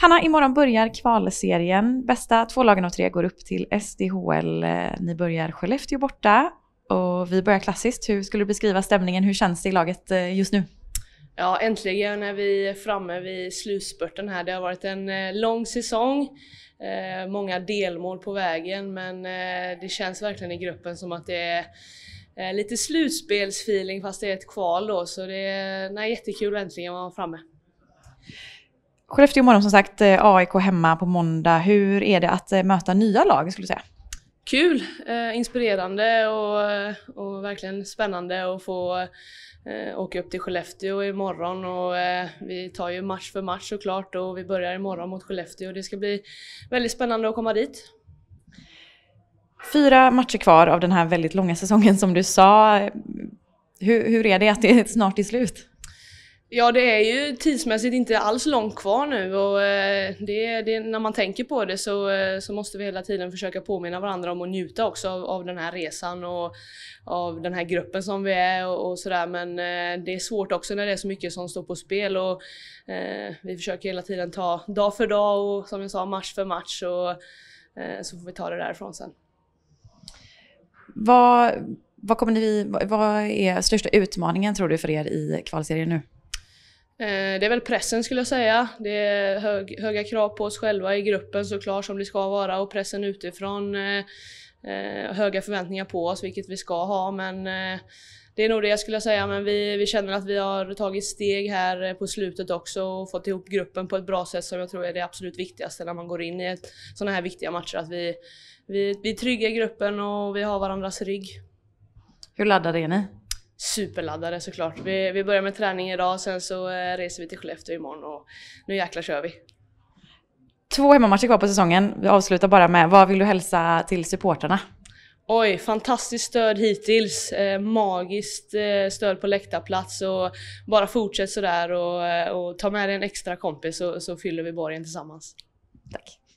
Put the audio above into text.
Hanna, imorgon börjar kvalserien. Bästa två lagen av tre går upp till SDHL. Ni börjar Skellefteå borta och vi börjar klassiskt. Hur skulle du beskriva stämningen? Hur känns det i laget eh, just nu? Ja, äntligen är vi framme vid slutspurten här. Det har varit en eh, lång säsong, eh, många delmål på vägen, men det känns verkligen i gruppen som att det är lite slutspelsfeeling fast det är ett kval då, så det är nej, jättekul att äntligen vara framme. Skellefteå imorgon som sagt, eh, AIK hemma på måndag. Hur är det att eh, möta nya lag skulle du säga? Kul, eh, inspirerande och, eh, och, verkligen spännande att få eh, åka upp till Skellefteå imorgon och eh, vi tar ju match för match såklart och vi börjar imorgon mot Skellefteå och det ska bli väldigt spännande att komma dit. Fyra matcher kvar av den här väldigt långa säsongen som du sa. Hur, hur är det att det snart är slut? Ja, det är ju tidsmässigt inte alls långt kvar nu och eh, det, det, när man tänker på det så, eh, så måste vi hela tiden försöka påminna varandra om att njuta också av, av den här resan och av den här gruppen som vi är och, och sådär. Men eh, det är svårt också när det är så mycket som står på spel och eh, vi försöker hela tiden ta dag för dag och som jag sa match för match och eh, så får vi ta det därifrån sen. Vad, vad, kommer ni, vad är största utmaningen tror du för er i kvalserien nu? Eh, det är väl pressen skulle jag säga. Det är hög, höga krav på oss själva i gruppen såklart som det ska vara och pressen utifrån. Eh, eh, höga förväntningar på oss vilket vi ska ha men det är nog det jag skulle säga men vi, vi känner att vi har tagit steg här på slutet också och fått ihop gruppen på ett bra sätt som jag tror är det absolut viktigaste när man går in i sådana här viktiga matcher. Att vi, vi, vi är trygga i gruppen och vi har varandras rygg. Hur laddade är ni? superladdade såklart. Vi, vi börjar med träning idag, sen så eh, reser vi till Skellefteå imorgon och nu jäklar kör vi. Två hemmamatcher kvar på säsongen. Vi avslutar bara med, vad vill du hälsa till supporterna? Oj, fantastiskt stöd hittills. Eh, magiskt eh, stöd på läktarplats och bara fortsätt sådär och, eh, och ta med dig en extra kompis så, så fyller vi borgen tillsammans. Tack.